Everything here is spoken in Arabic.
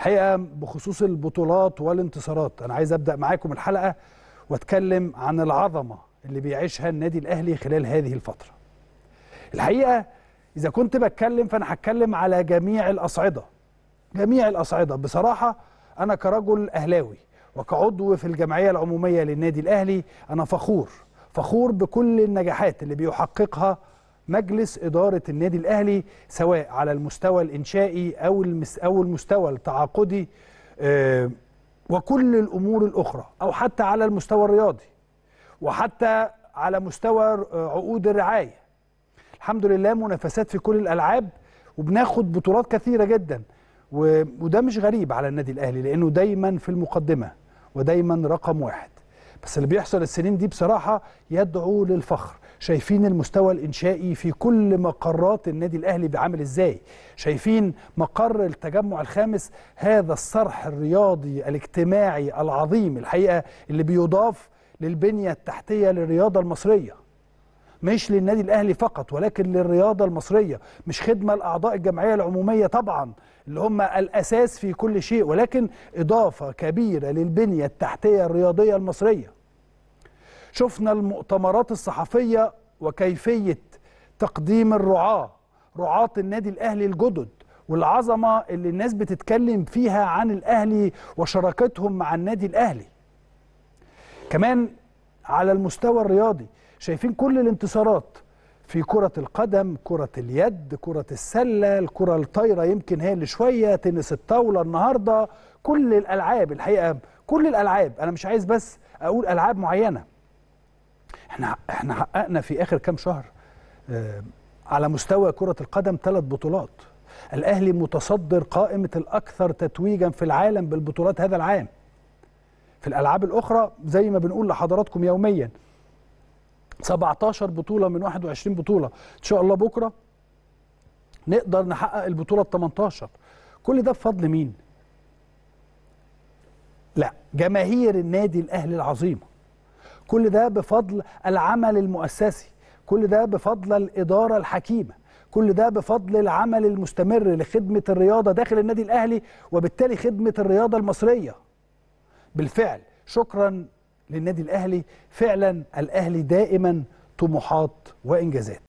الحقيقه بخصوص البطولات والانتصارات انا عايز ابدا معاكم الحلقه واتكلم عن العظمه اللي بيعيشها النادي الاهلي خلال هذه الفتره الحقيقه اذا كنت بتكلم فانا هتكلم على جميع الاصعده جميع الاصعده بصراحه انا كرجل اهلاوي وكعضو في الجمعيه العموميه للنادي الاهلي انا فخور فخور بكل النجاحات اللي بيحققها مجلس إدارة النادي الأهلي سواء على المستوى الإنشائي أو, المس أو المستوى التعاقدي آه، وكل الأمور الأخرى أو حتى على المستوى الرياضي وحتى على مستوى آه، عقود الرعاية الحمد لله منافسات في كل الألعاب وبناخد بطولات كثيرة جدا وده مش غريب على النادي الأهلي لأنه دايما في المقدمة ودايما رقم واحد بس اللي بيحصل السنين دي بصراحة يدعو للفخر شايفين المستوى الانشائي في كل مقرات النادي الاهلي بعمل ازاي شايفين مقر التجمع الخامس هذا الصرح الرياضي الاجتماعي العظيم الحقيقه اللي بيضاف للبنيه التحتيه للرياضه المصريه مش للنادي الاهلي فقط ولكن للرياضه المصريه مش خدمه لاعضاء الجمعيه العموميه طبعا اللي هم الاساس في كل شيء ولكن اضافه كبيره للبنيه التحتيه الرياضيه المصريه شفنا المؤتمرات الصحفية وكيفية تقديم الرعاة رعاة النادي الأهلي الجدد والعظمة اللي الناس بتتكلم فيها عن الأهلي وشراكتهم مع النادي الأهلي كمان على المستوى الرياضي شايفين كل الانتصارات في كرة القدم كرة اليد كرة السلة الكرة الطايرة يمكن هي اللي شوية تنس الطاولة النهاردة كل الألعاب الحقيقة كل الألعاب أنا مش عايز بس أقول ألعاب معينة احنا احنا حققنا في اخر كام شهر آه، على مستوى كره القدم ثلاث بطولات الاهلي متصدر قائمه الاكثر تتويجا في العالم بالبطولات هذا العام في الالعاب الاخرى زي ما بنقول لحضراتكم يوميا 17 بطوله من 21 بطوله ان شاء الله بكره نقدر نحقق البطوله ال 18 كل ده بفضل مين لا جماهير النادي الاهلي العظيمه كل ده بفضل العمل المؤسسي كل ده بفضل الإدارة الحكيمة كل ده بفضل العمل المستمر لخدمة الرياضة داخل النادي الأهلي وبالتالي خدمة الرياضة المصرية بالفعل شكرا للنادي الأهلي فعلا الأهلي دائما طموحات وإنجازات